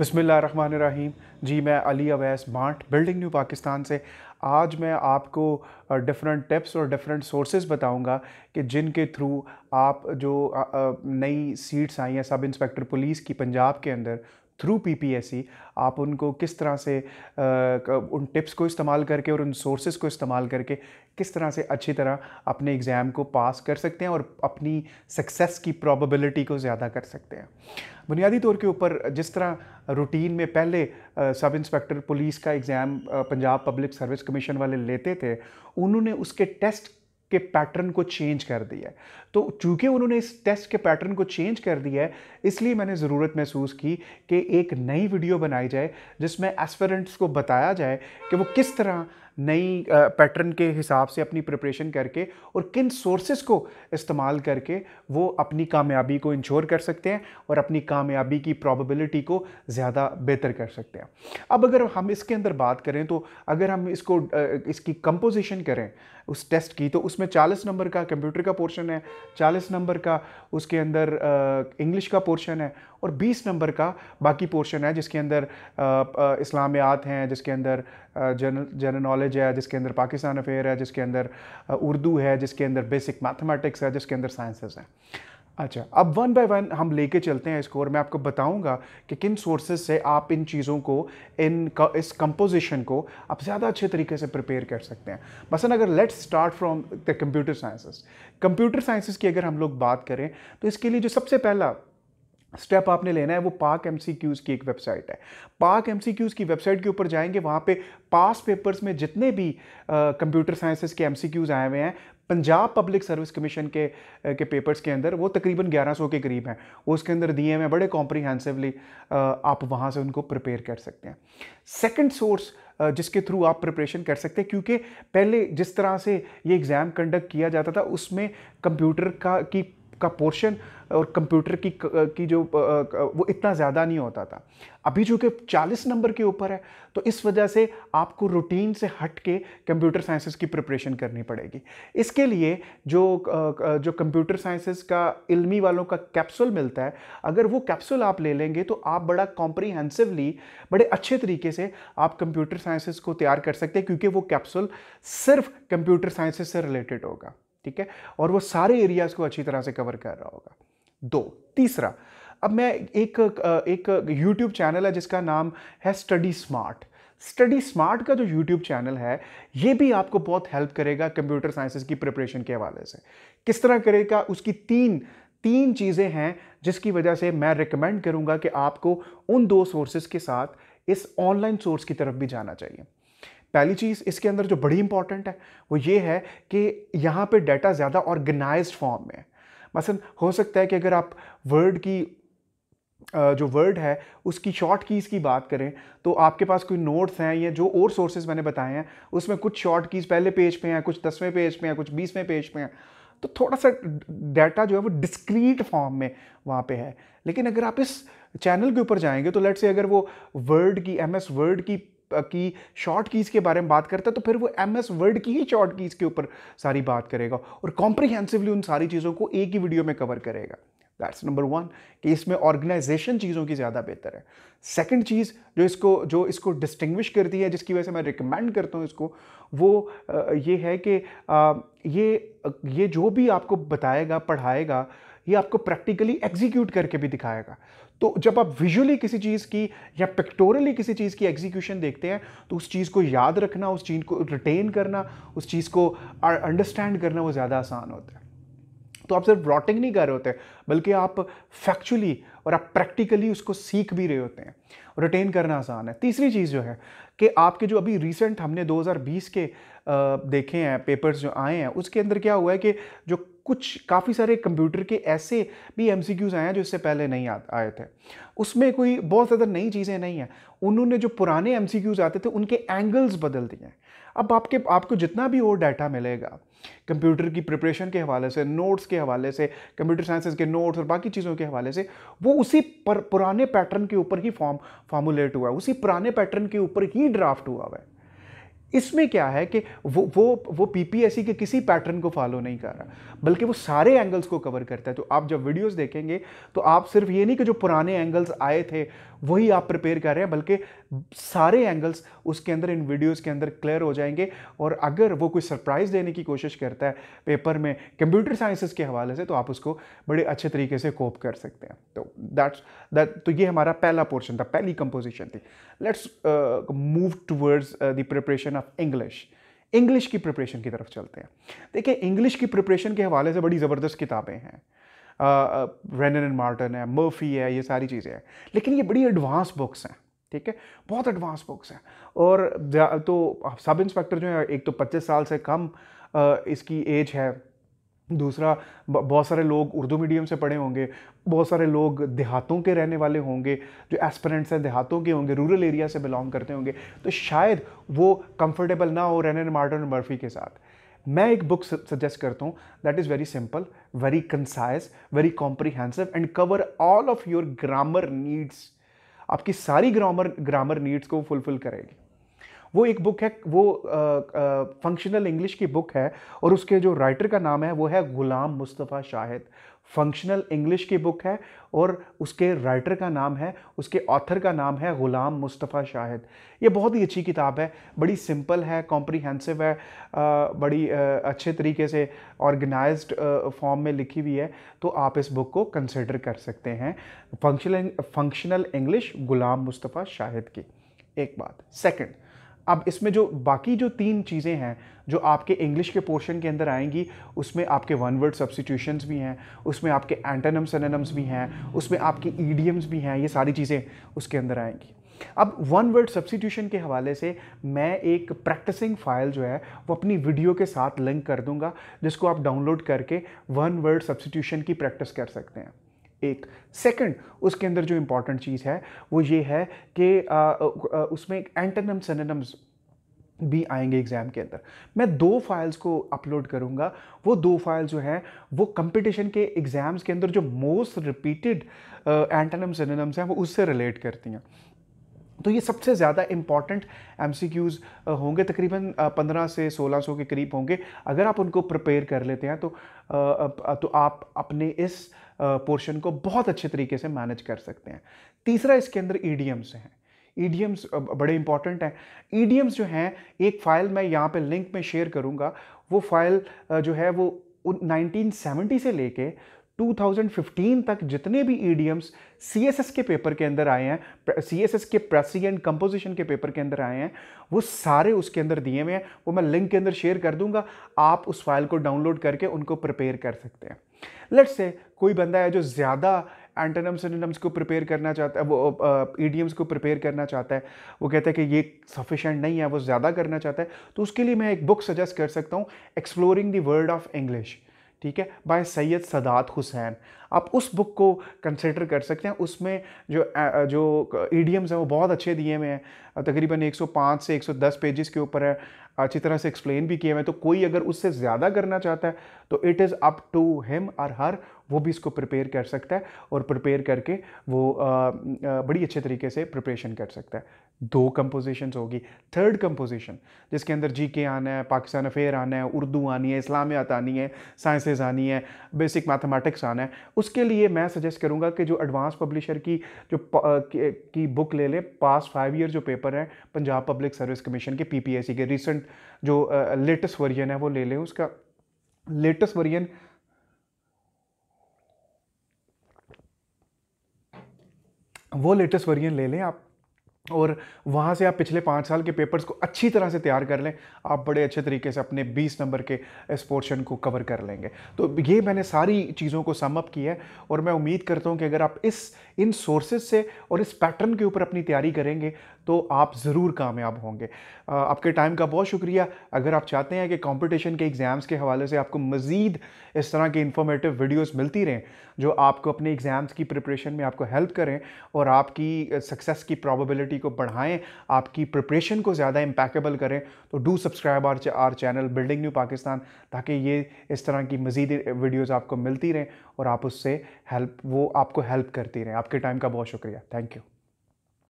बसमीम जी मैं अली अवैस बांट बिल्डिंग न्यू पाकिस्तान से आज मैं आपको डिफरेंट टिप्स और डिफरेंट सोर्सेज बताऊंगा कि जिनके थ्रू आप जो नई सीट्स आई हैं सब इंस्पेक्टर पुलिस की पंजाब के अंदर थ्रू पीपीएससी आप उनको किस तरह से उन टिप्स को इस्तेमाल करके और उन सोर्सेज को इस्तेमाल करके किस तरह से अच्छी तरह अपने एग्ज़ाम को पास कर सकते हैं और अपनी सक्सेस की प्रॉबिलिटी को ज़्यादा कर सकते हैं बुनियादी तौर के ऊपर जिस तरह रूटीन में पहले सब इंस्पेक्टर पुलिस का exam Punjab public service commission वाले लेते थे उन्होंने उसके टेस्ट के पैटर्न को चेंज कर दिया है तो चूंकि उन्होंने इस टेस्ट के पैटर्न को चेंज कर दिया है इसलिए मैंने ज़रूरत महसूस की कि एक नई वीडियो बनाई जाए जिसमें एस्परेंट्स को बताया जाए कि वो किस तरह नई पैटर्न के हिसाब से अपनी प्रिपरेशन करके और किन सोर्सेज को इस्तेमाल करके वो अपनी कामयाबी को इंश्योर कर सकते हैं और अपनी कामयाबी की प्रॉबिलिटी को ज़्यादा बेहतर कर सकते हैं अब अगर हम इसके अंदर बात करें तो अगर हम इसको इसकी कंपोजिशन करें उस टेस्ट की तो उसमें चालीस नंबर का कंप्यूटर का पोर्शन है चालीस नंबर का उसके अंदर इंग्लिश का पोर्शन है और बीस नंबर का बाकी पोर्शन है जिसके अंदर इस्लामियात हैं जिसके अंदर जनरल जनरल नॉलेज है जिसके अंदर पाकिस्तान अफेयर है जिसके अंदर उर्दू है जिसके अंदर बेसिक मैथमेटिक्स है जिसके अंदर साइंसेस हैं अच्छा अब वन बाय वन हम लेके चलते हैं और मैं आपको बताऊंगा कि किन सोर्सेज से आप इन चीज़ों को इन इस कंपोजिशन को आप ज़्यादा अच्छे तरीके से प्रिपेयर कर सकते हैं मसा अगर let's start from the computer sciences computer sciences की अगर हम लोग बात करें तो इसके लिए जो सबसे पहला स्टेप आपने लेना है वो पाक एम की एक वेबसाइट है पाक एम की वेबसाइट के ऊपर जाएंगे वहाँ पे पास पेपर्स में जितने भी कंप्यूटर साइंसेस के एम आए हुए हैं पंजाब पब्लिक सर्विस कमीशन के के पेपर्स के अंदर वो तकरीबन 1100 के करीब हैं उसके अंदर दिए हुए बड़े कॉम्प्रीहेंसिवली आप वहाँ से उनको प्रिपेयर कर सकते हैं सेकेंड सोर्स जिसके थ्रू आप प्रिपरेशन कर सकते हैं क्योंकि पहले जिस तरह से ये एग्ज़ाम कंडक्ट किया जाता था उसमें कंप्यूटर का की का पोर्शन और कंप्यूटर की की जो वो इतना ज़्यादा नहीं होता था अभी जो कि 40 नंबर के ऊपर है तो इस वजह से आपको रूटीन से हट के कंप्यूटर साइंसेस की प्रिपरेशन करनी पड़ेगी इसके लिए जो जो कंप्यूटर साइंसेस का इल्मी वालों का कैप्सूल मिलता है अगर वो कैप्सूल आप ले लेंगे तो आप बड़ा कॉम्प्रीहेंसिवली बड़े अच्छे तरीके से आप कंप्यूटर साइंसेस को तैयार कर सकते हैं क्योंकि वो कैप्सूल सिर्फ कंप्यूटर साइंसेस से रिलेटेड होगा ठीक है और वो सारे एरियाज़ को अच्छी तरह से कवर कर रहा होगा दो तीसरा अब मैं एक एक यूट्यूब चैनल है जिसका नाम है स्टडी स्मार्ट स्टडी स्मार्ट का जो यूट्यूब चैनल है ये भी आपको बहुत हेल्प करेगा कंप्यूटर साइंसेस की प्रिपरेशन के हवाले से किस तरह करेगा उसकी तीन तीन चीज़ें हैं जिसकी वजह से मैं रिकमेंड करूंगा कि आपको उन दो सोर्सेज के साथ इस ऑनलाइन सोर्स की तरफ भी जाना चाहिए पहली चीज़ इसके अंदर जो बड़ी इंपॉर्टेंट है वो ये है कि यहाँ पे डाटा ज़्यादा ऑर्गेनाइज फॉर्म में है मसलन हो सकता है कि अगर आप वर्ड की जो वर्ड है उसकी शॉर्ट कीज़ की बात करें तो आपके पास कोई नोट्स हैं या जो और सोर्सेज मैंने बताए हैं उसमें कुछ शॉर्ट कीज़ पहले पेज पे हैं कुछ दसवें पेज पे हैं कुछ बीसवें पेज पे हैं तो थोड़ा सा डाटा जो है वो डिस्क्रीट फॉर्म में वहाँ पे है लेकिन अगर आप इस चैनल के ऊपर जाएंगे तो लेट से अगर वो वर्ड की एम एस वर्ड की की शॉर्ट कीज़ के बारे में बात करता है तो फिर वो एम एस वर्ड की ही शॉर्ट कीज़ के ऊपर सारी बात करेगा और कॉम्प्रिहेंसिवली उन सारी चीज़ों को एक ही वीडियो में कवर करेगा दैट्स नंबर वन कि इसमें ऑर्गेनाइजेशन चीज़ों की ज़्यादा बेहतर है सेकेंड चीज़ जो इसको जो इसको डिस्टिंग्विश करती है जिसकी वजह से मैं रिकमेंड करता हूँ इसको वो ये है कि ये ये जो भी आपको बताएगा पढ़ाएगा ये आपको प्रैक्टिकली एग्जीक्यूट करके भी दिखाएगा तो जब आप विजुअली किसी चीज़ की या पिक्टोरली किसी चीज़ की एग्जीक्यूशन देखते हैं तो उस चीज़ को याद रखना उस चीज़ को रिटेन करना उस चीज़ को अंडरस्टैंड करना वो ज़्यादा आसान होता है तो आप सिर्फ ब्रॉटिंग नहीं कर रहे होते बल्कि आप फैक्चुअली और आप प्रैक्टिकली उसको सीख भी रहे होते हैं रिटेन करना आसान है तीसरी चीज़ जो है कि आपके जो अभी रिसेंट हमने 2020 के देखे हैं पेपर्स जो आए हैं उसके अंदर क्या हुआ है कि जो कुछ काफ़ी सारे कंप्यूटर के ऐसे भी एम सी क्यूज़ आए हैं जो इससे पहले नहीं आ, आए थे उसमें कोई बहुत ज़्यादा नई चीज़ें नहीं हैं उन्होंने जो पुराने एम सी क्यूज़ आते थे उनके एंगल्स बदल दिए हैं अब आपके आपको जितना भी और डाटा मिलेगा कंप्यूटर की प्रिपरेशन के हवाले से नोट्स के हवाले से कंप्यूटर साइंसेस के नोट्स और बाकी चीज़ों के हवाले से वो उसी पर पुराने पैटर्न के ऊपर ही फॉर्म फॉर्मुलेट हुआ है उसी पुराने पैटर्न के ऊपर ही ड्राफ्ट हुआ हुआ है इसमें क्या है कि वो वो वो पीपीएससी के किसी पैटर्न को फॉलो नहीं कर रहा बल्कि वो सारे एंगल्स को कवर करता है तो आप जब वीडियोस देखेंगे तो आप सिर्फ ये नहीं कि जो पुराने एंगल्स आए थे वही आप प्रिपेयर कर रहे हैं बल्कि सारे एंगल्स उसके अंदर इन वीडियोस के अंदर क्लियर हो जाएंगे और अगर वो कोई सरप्राइज़ देने की कोशिश करता है पेपर में कंप्यूटर साइंसेस के हवाले से तो आप उसको बड़े अच्छे तरीके से कोप कर सकते हैं तो दैट्स दैट तो ये हमारा पहला पोर्शन था पहली कंपोजिशन थी let's move towards the preparation of English English की प्रिपरेशन की तरफ चलते हैं देखिए इंग्लिश की प्रिपरेशन के हवाले से बड़ी ज़बरदस्त किताबें हैं रेनन एंड मार्टन है मर्फी है ये सारी चीज़ें हैं लेकिन ये बड़ी एडवांस बुक्स हैं ठीक है बहुत एडवांस बुक्स हैं और तो सब इंस्पेक्टर जो है एक तो 25 साल से कम इसकी एज है दूसरा बहुत सारे लोग उर्दू मीडियम से पढ़े होंगे बहुत सारे लोग देहातों के रहने वाले होंगे जो एस्परेंट्स हैं देहातों के होंगे रूरल एरिया से बिलोंग करते होंगे तो शायद वो कंफर्टेबल ना हो एंड मार्टन मर्फी के साथ मैं एक बुक सजेस्ट करता हूँ that is very simple very concise very comprehensive and cover all of your grammar needs आपकी सारी ग्रामर ग्रामर नीड्स को फुलफिल करेगी वो एक बुक है वो फंक्शनल इंग्लिश की बुक है और उसके जो राइटर का नाम है वो है गुलाम मुस्तफ़ा शाहिद फंक्शनल इंग्लिश की बुक है और उसके राइटर का नाम है उसके ऑथर का नाम है ग़ुलाम मुस्तफ़ा शाहिद ये बहुत ही अच्छी किताब है बड़ी सिंपल है कॉम्प्रिहेंसिव है बड़ी अच्छे तरीके से ऑर्गेनाइज्ड फॉर्म में लिखी हुई है तो आप इस बुक को कंसिडर कर सकते हैं functional functional English Ghulam Mustafa Shahid की एक बात सेकंड अब इसमें जो बाकी जो तीन चीज़ें हैं जो आपके इंग्लिश के पोर्शन के अंदर आएंगी उसमें आपके वन वर्ड सब्सिट्यूशन भी हैं उसमें आपके एंटनम्स एनम्स भी हैं उसमें आपकी ईडियम्स भी हैं ये सारी चीज़ें उसके अंदर आएंगी अब वन वर्ड सब्सिट्यूशन के हवाले से मैं एक प्रैक्टिसिंग फाइल जो है वो अपनी वीडियो के साथ लिंक कर दूंगा जिसको आप डाउनलोड करके वन वर्ड सब्सिट्यूशन की प्रैक्टिस कर सकते हैं एक सेकंड उसके अंदर जो इम्पॉर्टेंट चीज़ है वो ये है कि उसमें एक एंटनम सननम्स भी आएंगे एग्ज़ाम के अंदर मैं दो फाइल्स को अपलोड करूँगा वो दो फाइल्स जो हैं वो कंपटीशन के एग्ज़ाम्स के अंदर जो मोस्ट रिपीटेड एंटनम सननम्स हैं वो उससे रिलेट करती हैं तो ये सबसे ज़्यादा इम्पॉर्टेंट एम होंगे तकरीबन 15 से 1600 के करीब होंगे अगर आप उनको प्रिपेयर कर लेते हैं तो तो आप अपने इस पोर्शन को बहुत अच्छे तरीके से मैनेज कर सकते हैं तीसरा इसके अंदर ईडीएम्स हैं ईडीएम्स बड़े इंपॉर्टेंट हैं ईडीएम्स जो हैं एक फ़ाइल मैं यहाँ पे लिंक में शेयर करूँगा वो फाइल जो है वो 1970 से लेके 2015 तक जितने भी ईडीएम्स सी के पेपर के अंदर आए हैं सी के प्रेसी एंड कंपोजिशन के पेपर के अंदर आए हैं वो सारे उसके अंदर दिए हुए हैं वो मैं लिंक के अंदर शेयर कर दूंगा आप उस फाइल को डाउनलोड करके उनको प्रिपेयर कर सकते हैं लेट से कोई बंदा है जो ज़्यादा एंटनम्स एंडम्स को प्रिपेयर करना चाहता है वो ईडीएम्स uh, को प्रिपेयर करना चाहता है वो कहता है कि ये सफिशेंट नहीं है वो ज़्यादा करना चाहता है तो उसके लिए मैं एक बुक सजेस्ट कर सकता हूँ exploring the world of English ठीक है बाय सैयद सदात हुसैन आप उस बुक को कंसिडर कर सकते हैं उसमें जो जो ईडियम्स हैं वो बहुत अच्छे दिए हुए हैं तकरीबन 105 से 110 पेजेस के ऊपर है अच्छी तरह से एक्सप्लेन भी किए हुए हैं तो कोई अगर उससे ज़्यादा करना चाहता है तो it is up to him और हर वो भी इसको प्रिपेयर कर सकता है और प्रिपेयर करके वो बड़ी अच्छे तरीके से प्रिपरेशन कर सकता है दो कंपोजिशंस होगी थर्ड कंपोजिशन जिसके अंदर जी के आना है पाकिस्तान अफेयर आना है उर्दू आनी है इस्लामियात आनी है साइंसेज आनी है बेसिक मैथमेटिक्स आना है उसके लिए मैं सजेस्ट करूँगा कि जो एडवांस पब्लिशर की जो की बुक ले लें पास फाइव ईयर जो पेपर है पंजाब पब्लिक सर्विस कमीशन के पी के रिसेंट जो लेटेस्ट वर्जन है वो ले लें उसका लेटेस्ट वर्जन वो लेटेस्ट वर्जन ले लें आप और वहाँ से आप पिछले पाँच साल के पेपर्स को अच्छी तरह से तैयार कर लें आप बड़े अच्छे तरीके से अपने 20 नंबर के इस पोर्शन को कवर कर लेंगे तो ये मैंने सारी चीज़ों को समअप किया है और मैं उम्मीद करता हूँ कि अगर आप इस इन सोर्सेज से और इस पैटर्न के ऊपर अपनी तैयारी करेंगे तो आप ज़रूर कामयाब होंगे आपके टाइम का बहुत शुक्रिया अगर आप चाहते हैं कि कॉम्पिटिशन के एग्ज़ाम्स के हवाले से आपको मज़ीद इस तरह के इन्फॉर्मेटिव वीडियोज़ मिलती रहें जो आपको अपने एग्ज़ाम्स की प्रिपरेशन में आपको हेल्प करें और आपकी सक्सेस की प्रोबेबिलिटी को बढ़ाएं आपकी प्रिपरेशन को ज़्यादा इम्पैकेबल करें तो do subscribe our our channel building new Pakistan ताकि ये इस तरह की मज़ीद वीडियोज़ आपको मिलती रहें और आप उससे हेल्प वो आपको हेल्प करती रहें आपके टाइम का बहुत शुक्रिया थैंक यू